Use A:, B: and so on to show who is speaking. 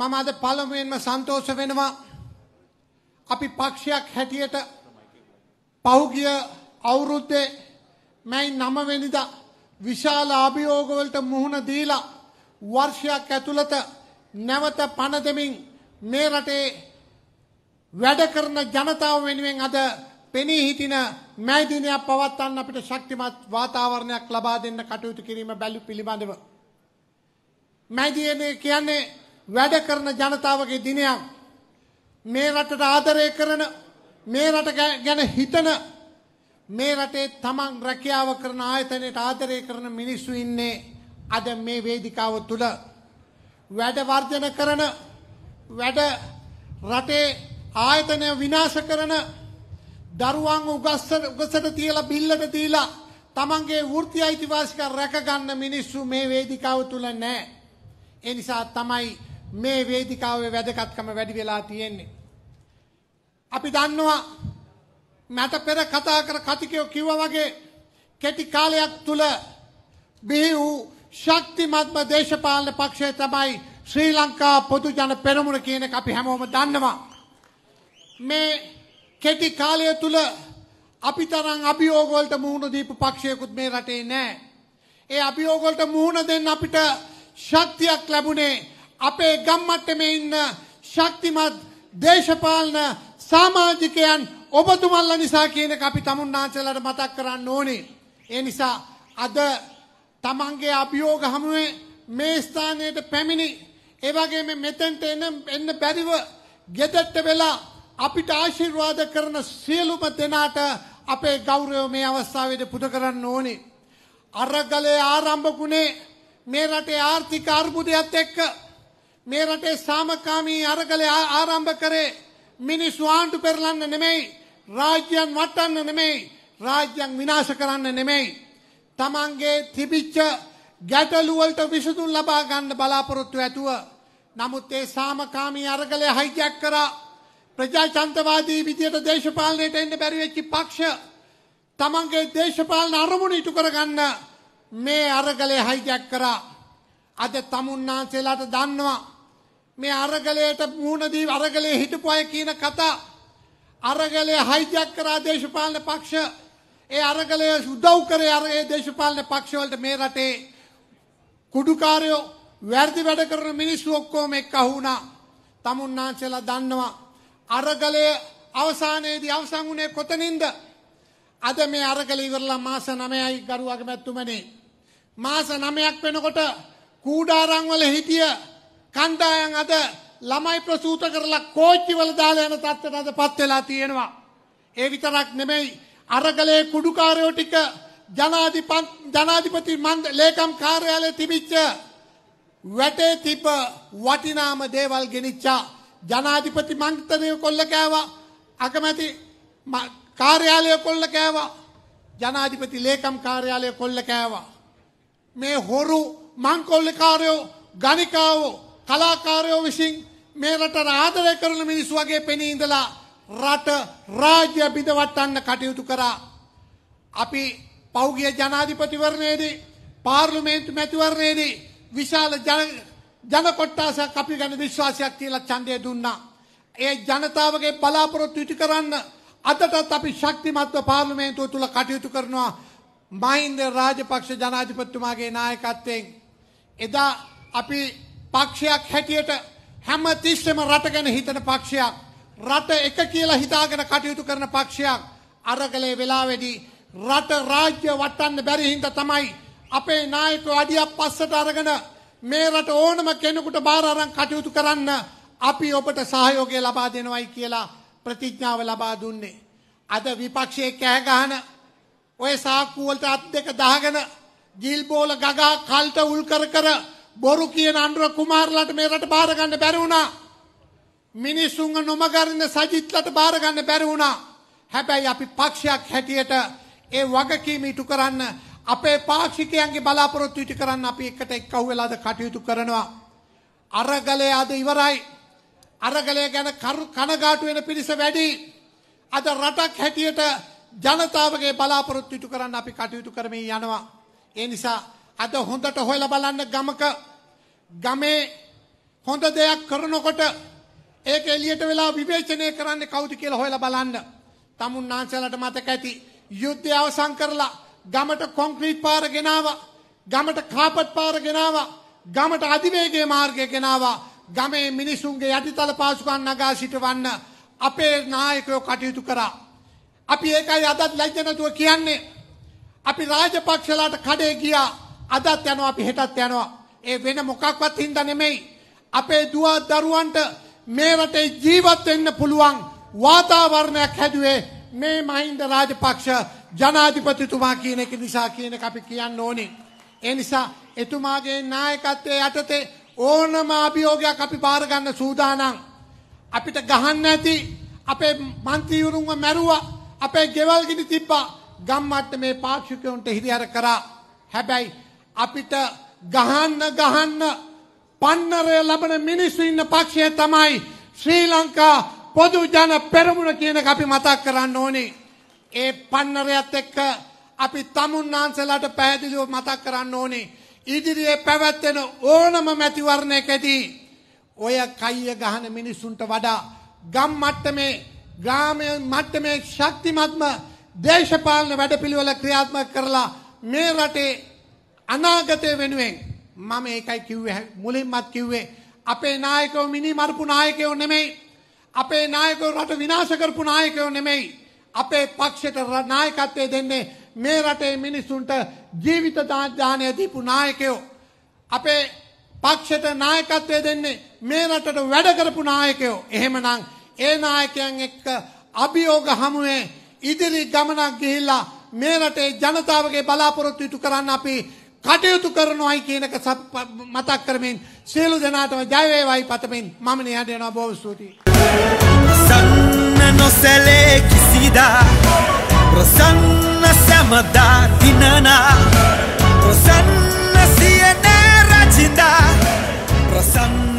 A: මම අද පළමුවෙන්ම සන්තෝෂ වෙනවා අපි පක්ෂයක් හැටියට පහුගිය අවුරුද්දේ මැයි 9 වෙනිදා විශාල අභියෝගවලට මුහුණ දීලා වර්ෂයක් ඇතුළත නැවත පණ දෙමින් මේ රටේ වැඩ කරන ජනතාව වෙනුවෙන් අද පෙනී හිටින මැයි දිනයක් පවත්වන්න අපිට ශක්තිමත් වාතාවරණයක් ලබා දෙන්න කටයුතු කිරීම බැලු පිළිබඳව මැයි දිනේ කියන්නේ වැඩ කරන ජනතාවගේ දිනයක් මේ රටට ආදරය කරන මේ රට ගැන හිතන මේ රටේ තමන් රැකියාව කරන ආයතනයට ආදරය කරන මිනිස්සු ඉන්නේ අද මේ වේදිකාව තුළ වැඩ වර්ජන කරන වැඩ රටේ ආයතනය විනාශ කරන දරුවන් උගස්සට තියලා බිල්ලට දීලා තමන්ගේ වෘත්ති අයිතිවාසිකම් රැකගන්න මිනිස්සු මේ වේදිකාව තුල නැහැ. ඒ නිසා තමයි මේ වේදිකාවේ වැදගත්කම වැඩි වෙලා තියෙන්නේ. අපි දන්නවා මට පෙර කතා කර කතිකයෝ කිව්වා වගේ කෙටි කාලයක් තුල බිහි වූ ශක්තිමත්ම දේශපාලන පක්ෂය තමයි ශ්‍රී ලංකා පොදු ජන පෙරමුණ කියන එක අපි හැමෝම දන්නවා. මේ කෙටි කාලය තුල අපි තරම් අභියෝග වලට මුහුණ දීපු පක්ෂයකුත් මේ රටේ නැහැ. ඒ අභියෝග වලට මුහුණ දෙන්න අපිට ශක්තියක් ලැබුණේ අපේ ගම්මට්ටමේ ඉන්න ශක්තිමත් දේශපාලන සාමාජිකයන් ඔබතුමල්ල නිසා කියන අපි තමුන් නාචලට මතක් කරන්න ඕනේ. ඒ නිසා අද තමන්ගේ අභියෝග හමුවේ මේ ස්ථානයට පැමිණි ඒවගේ මෙතැන්ට එන එන්න බැරිව ගෙදට්ට වෙලා අපිට ආශිර්වාද කරන සියලුම දෙනාට අපේ ගෞරයෝ මේ අවස්ථාවට පුද කරන්න ඕනේ. අරගලය ආරම්භකුණේ මේ රටේ ආර්ථික අර්බුදයක්ත් එක්ක මේ රටේ සාමකාමී අරගලය ආරම්භ කරේ මිනිස්සු ආණ්ඩු පෙරලන්න නෙමෙයි රාජ්‍යයන් වටන්න නෙමෙයි රාජ්‍යයන් විනාශ කරන්න නෙමෙයි තමන්ගේ තිබිච්ච ගැටලු වලට විසඳුම් ලබා ගන්න බලාපොරොත්තු ඇතුව නමුත් ඒ සාමකාමී අරගලය හයිජැක් කරා ප්‍රජාතන්ත්‍රවාදී විදියට දේශපාලනයට එන්න බැරි වෙච්ච පක්ෂ තමන්ගේ දේශපාලන අරමුණ ඉටු කරගන්න මේ අරගලය හයිජැක් කරා අද තමුන්නාන්සේලාට දන්නවා මේ අරගලයට මුහුණ දී අරගලයේ හිටපු අය කියන කතා අරගලය හයිජැක් කරා දේශපාලන පක්ෂ ඒ අරගලය උදව් කරේ අර ඒ දේශපාලන පක්ෂවලට මේ රටේ කුඩුකාරයෝ වැරදි වැඩ කරන මිනිස්සු ඔක්කොම එක්ක අහු වුණා. තමුන්නාන්සලා දන්නවා අරගලය අවසානයේදී අවසන් වුණේ කොතනින්ද? අද මේ අරගල ඉවරලා මාස 9යි ගරු අගමැතිතුමනි. මාස 9ක් වෙනකොට කූඩාරම් වල හිටිය කණ්ඩායන් අද ළමයි ප්‍රසූත කරලා කෝච්චිවල දාලා යන තත්ත්වයට අද පත් වෙලා තියෙනවා. ඒ විතරක් නෙමෙයි අරගලේ කුඩුකාරයෝ ටික ජනාධිපති ලේකම් කාර්යාලයේ තිබිච්ච වැටේ තිබ වටිනාම දේවල් ගෙනිච්චා ජනාධිපති මන්ත්‍රණය කොල්ල කෑවා අකමැති කාර්යාලය කොල්ල කෑවා ජනාධිපති ලේකම් කාර්යාලය කොල්ල කෑවා මේ හොරු මංකොල්ලකාරයෝ ගණිකාවෝ කලාකාරයෝ විසින් මේ රටට ආදරය කරන මිනිස් වගේ පෙනී ඉඳලා රට රාජ්‍ය බිඳවට්ටන්න කටයුතු කරා. අපි පෞගිය ජනාධිපතිවරණයේදී පාර්ලිමේන්තු මැතිවරණයේදී විශාල ජනකොට්ටාසයක් අපි ගැන විශ්වාසයක් තියලා ඡන්දය දුන්නා. ඒ ජනතාවගේ බලාපොරොත්තු ඉටු කරන්න අදටත් අපි ශක්තිමත්ව පාර්ලිමේන්තුව තුල කටයුතු කරනවා මහින්ද රාජපක්ෂ ජනාධිපතිතුමාගේ නායකත්වයෙන් එදා අපි පක්ෂයක් හැටියට හැම තිස්සෙම රට ගැන හිතන පක්ෂයක් රට එක කියලා හිතාගෙන කටයුතු කරන පක්ෂයක් අරගලේ වෙලාවේදී රට රාජ්‍ය වටන්න බැරි හින්දා තමයි අපේ නායකයෝ අඩියක් පස්සට අරගෙන මේ රට ඕනම කෙනෙකුට බාර අරන් කටයුතු කරන්න අපි ඔබට සහයෝගය ලබා දෙනවයි කියලා ප්‍රතිඥාව ලබා දුන්නේ. අද විපක්ෂයේ කෑ ගහන ඔය සාක්කුව වලට අත් දෙක දාගෙන ජීල් බෝල ගගා කල්ට උල් කර කර බොරු කියන අනුර කුමාරලාට මේ රට බාර ගන්න බැරි වුණා. මිනිසුන්ව නොමගරින සජිත්ලාට බාර ගන්න බැරි වුණා. හැබැයි අපි පක්ෂයක් හැටියට ඒ වගකීම ඉටු කරන්න අපේ පාක්ෂිකයන්ගේ බලාපොරොත්තු ඉටු කරන්න අපි එකට එක්කහු වෙලාද කටයුතු කරනවා. අරගලය අද ඉවරයි. අරගලය ගැන කනගාටු වෙන පිරිස වැඩි. අද රටක් හැටියට ජනතාවගේ බලාපොරොත්තු ඉටු කරන්න අපි කටයුතු කරමින් යනවා. ඒ නිසා අද හොඳට හොයලා බලන්න ගමක ගමේ හොඳ දෙයක් කරනකොට ඒක එලියට වෙලා විවේචනය කරන්න කවුද කියලා හොයලා බලන්න. තමුන් නාන්සලට මතක ඇති යුද්ධය අවසන් කරලා ගමට කොන්ක්‍රීට් පාර ගෙනාවා. ගමට කාපට් පාර ගෙනාවා. ගමට අධිවේගයේ මාර්ගය ගෙනාවා. ගමේ මිනිසුන්ගේ යටිතල පාසුකම් නගා සිටවන්න අපේ නායකයෝ කටයුතු කරා. අපි ඒකයි අදත් ලැජ්ජ නැතුව කියන්නේ. අපි රාජපක්ෂලාට කඩේ ගියා. අදත් යනවා අපි හෙටත් යනවා. ඒ වෙන මොකක්වත් හින්දා නෙමෙයි. අපේ දුව දරුවන්ට මේ රටේ ජීවත් වෙන්න පුළුවන් වාතාවරණයක් හැදුවේ මේ මහින්ද රාජපක්ෂ ජනාධිපතිතුමා කියන එක නිසා කියන එක අපි කියන්න ඕනේ. ඒ නිසා එතුමාගේ නායකත්වයේ යටතේ ඕනම අභියෝගයක් අපි බාර ගන්න සූදානම්. අපිට ගහන්න ඇති අපේ മന്ത്രിවරුන්ව මැරුවා, අපේ ගෙවල් ගිනි තිබ්බා. ගම්මට්ටමේ පාක්ෂිකයන්ට හිරිහැර කරා. හැබැයි අපිට ගහන්න ගහන්න පන්නරය ලබන මිනිස්සු ඉන්න පක්ෂය තමයි ශ්‍රී ලංකා පොදු ජන පෙරමුණ කියන අපි මතක් කරන්න ඕනේ. ඒ පන්නරයත් එක්ක අපි තමුන්නාන්සලාට පැහැදිලිව මතක් කරන්න ඕනේ. ඉදිරියේ පැවැත්වෙන ඕනම මැතිවරණයකදී ඔය කයිය ගහන මිනිස්සුන්ට වඩා ගම් මට්ටමේ ග්‍රාමය මට්ටමේ ශක්තිමත්ම දේශපාලන වැඩපිළිවෙල ක්‍රියාත්මක කරලා මේ රටේ අනාගතය වෙනුවෙන් මම ඒකයි කිව්වේ මුලින්මත් කිව්වේ අපේ නායකව මිනි මරපු නායකයෝ නෙමෙයි අපේ නායකව රට විනාශ කරපු නායකයෝ නෙමෙයි අපේ පක්ෂයට නායකත්වය දෙන්නේ මේ රටේ මිනිසුන්ට ජීවිත දානය දීපු නායකයෝ අපේ පක්ෂයට නායකත්වය දෙන්නේ මේ රටට වැඩ කරපු නායකයෝ එහෙමනම් ඒ නායකයන් එක්ක අභියෝග හමුවේ ඉදිරි ගමනක් ගිහිල්ලා මේ රටේ ජනතාවගේ බලාපොරොත්තු ඉටු කරන්න අපි කටයුතු කරනවායි කියනක මතක් කරමින් සියලු දෙනාටම ජය වේවායි පතමින් මම නිහඬ යනවා බොහොම ස්තුතියි. සන්න නොසැලේ කිසිදා ප්‍රසන්න සමදා දිනනා ප්‍රසන්න සියනේ රජින්දා ප්‍රසන්න